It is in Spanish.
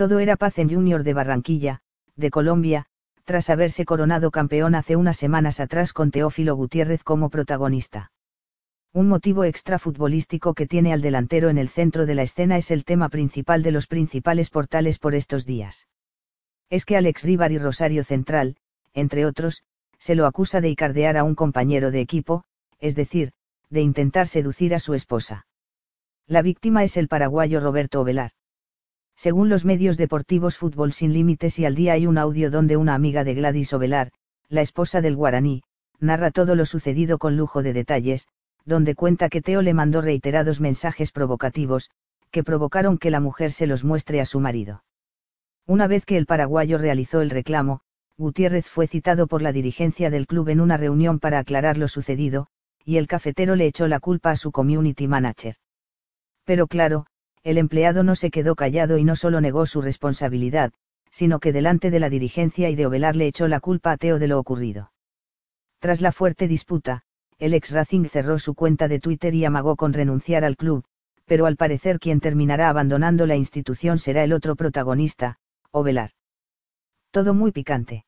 todo era paz en Junior de Barranquilla, de Colombia, tras haberse coronado campeón hace unas semanas atrás con Teófilo Gutiérrez como protagonista. Un motivo extrafutbolístico que tiene al delantero en el centro de la escena es el tema principal de los principales portales por estos días. Es que Alex Rivar y Rosario Central, entre otros, se lo acusa de icardear a un compañero de equipo, es decir, de intentar seducir a su esposa. La víctima es el paraguayo Roberto Ovelar. Según los medios deportivos Fútbol Sin Límites y Al Día hay un audio donde una amiga de Gladys Ovelar, la esposa del guaraní, narra todo lo sucedido con lujo de detalles, donde cuenta que Teo le mandó reiterados mensajes provocativos, que provocaron que la mujer se los muestre a su marido. Una vez que el paraguayo realizó el reclamo, Gutiérrez fue citado por la dirigencia del club en una reunión para aclarar lo sucedido, y el cafetero le echó la culpa a su community manager. Pero claro, el empleado no se quedó callado y no solo negó su responsabilidad, sino que delante de la dirigencia y de Ovelar le echó la culpa a Teo de lo ocurrido. Tras la fuerte disputa, el ex Racing cerró su cuenta de Twitter y amagó con renunciar al club, pero al parecer quien terminará abandonando la institución será el otro protagonista, Ovelar. Todo muy picante.